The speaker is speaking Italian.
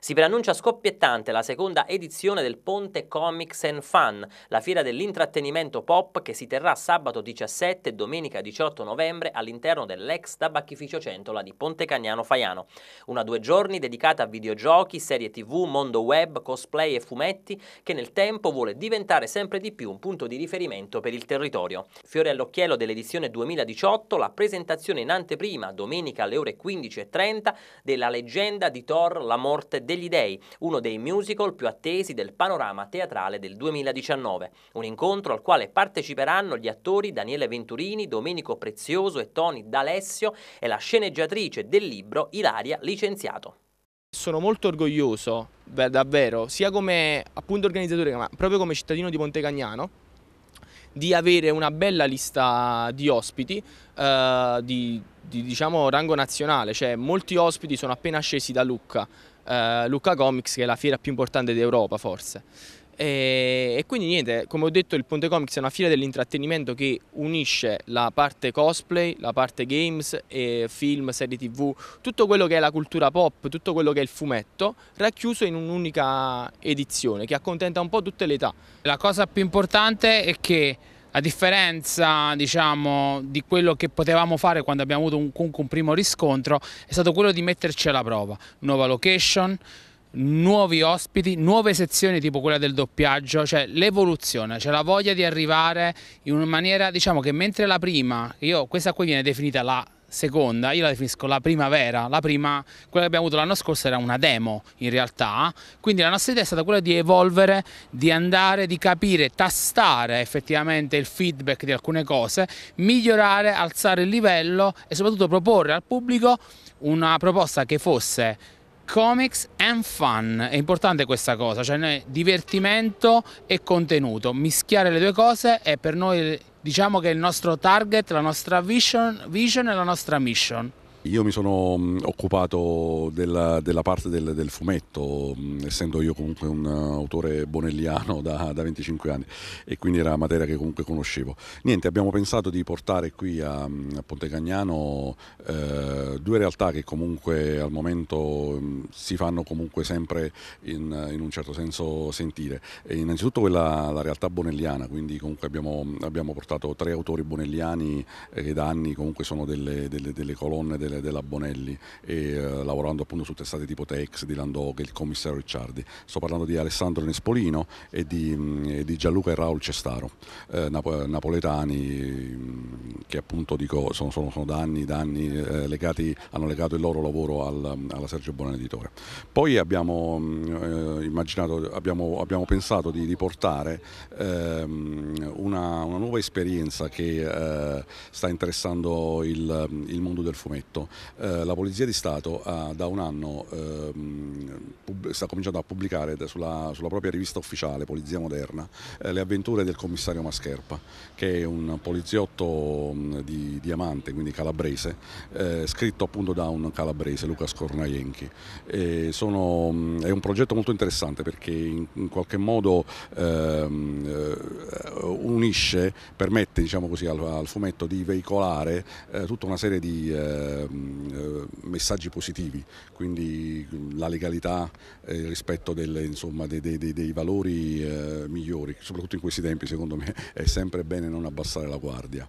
Si preannuncia scoppiettante la seconda edizione del Ponte Comics and Fun, la fiera dell'intrattenimento pop che si terrà sabato 17 e domenica 18 novembre all'interno dell'ex tabacchificio Centola di Ponte Cagnano Faiano. Una due giorni dedicata a videogiochi, serie tv, mondo web, cosplay e fumetti che nel tempo vuole diventare sempre di più un punto di riferimento per il territorio. Fiore all'occhiello dell'edizione 2018 la presentazione in anteprima domenica alle ore 15.30 della leggenda di Thor La Morte dei degli Dei, uno dei musical più attesi del panorama teatrale del 2019. Un incontro al quale parteciperanno gli attori Daniele Venturini, Domenico Prezioso e Tony D'Alessio e la sceneggiatrice del libro Ilaria Licenziato. Sono molto orgoglioso, davvero, sia come appunto organizzatore ma proprio come cittadino di Ponte di avere una bella lista di ospiti eh, di, di diciamo, rango nazionale, cioè molti ospiti sono appena scesi da Lucca, eh, Lucca Comics che è la fiera più importante d'Europa forse. E, e, quindi niente, come ho detto il Ponte Comics è una fiera dell'intrattenimento che unisce la parte cosplay, la parte games, film, serie tv, tutto quello che è la cultura pop, tutto quello che è il fumetto, racchiuso in un'unica edizione che accontenta un po' tutte le età. La cosa più importante è che a differenza diciamo, di quello che potevamo fare quando abbiamo avuto un, comunque un primo riscontro, è stato quello di metterci alla prova. Nuova location, nuovi ospiti, nuove sezioni tipo quella del doppiaggio, cioè l'evoluzione, cioè la voglia di arrivare in una maniera, diciamo che mentre la prima, io, questa qui viene definita la seconda, io la definisco la primavera, la prima, quella che abbiamo avuto l'anno scorso era una demo in realtà, quindi la nostra idea è stata quella di evolvere, di andare, di capire, tastare effettivamente il feedback di alcune cose, migliorare, alzare il livello e soprattutto proporre al pubblico una proposta che fosse comics and fun. È importante questa cosa, cioè divertimento e contenuto. Mischiare le due cose è per noi, diciamo che è il nostro target, la nostra vision, vision e la nostra mission. Io mi sono mm, occupato della, della parte del, del fumetto, mm, essendo io comunque un uh, autore bonelliano da, da, 25 anni e quindi era materia che comunque conoscevo. Niente, abbiamo pensato di portare qui a, mm, a Ponte Cagnano eh, due realtà che comunque al momento si fanno comunque sempre in, in un certo senso sentire. E innanzitutto quella, la realtà bonelliana, quindi comunque abbiamo, abbiamo portato tre autori bonelliani eh, che da anni comunque sono delle, delle, delle colonne, delle della, della Bonelli e eh, lavorando appunto su testate tipo Tex, di Landog, il commissario Ricciardi. Sto parlando di Alessandro Nespolino e di, mh, mm, di Gianluca e Raul Cestaro, eh, nap- napoletani mh, mm, che appunto dico, sono, sono, sono da anni, da anni eh, legati, hanno legato il loro lavoro al, alla Sergio Bonelli Editore. Poi abbiamo, mh, mm, eh, abbiamo, abbiamo pensato di riportare ehm, una, una, nuova esperienza che eh, sta interessando il, il mondo del fumetto eh, la Polizia di Stato eh, da un anno ehm, sta cominciando a pubblicare sulla, sulla, propria rivista ufficiale Polizia Moderna eh, le avventure del commissario Mascherpa, che è un poliziotto mh, mm, di Diamante, quindi calabrese, eh, scritto appunto da un calabrese, Luca Scornaienchi. Sono, mh, mm, è un progetto molto interessante perché in, in qualche modo ehm, eh, unisce, permette diciamo così, al, al fumetto di veicolare eh, tutta una serie di eh, eh, messaggi positivi, quindi la legalità, eh, il rispetto delle, insomma, dei, dei, dei, valori eh, migliori, soprattutto in questi tempi secondo me è sempre bene non abbassare la guardia.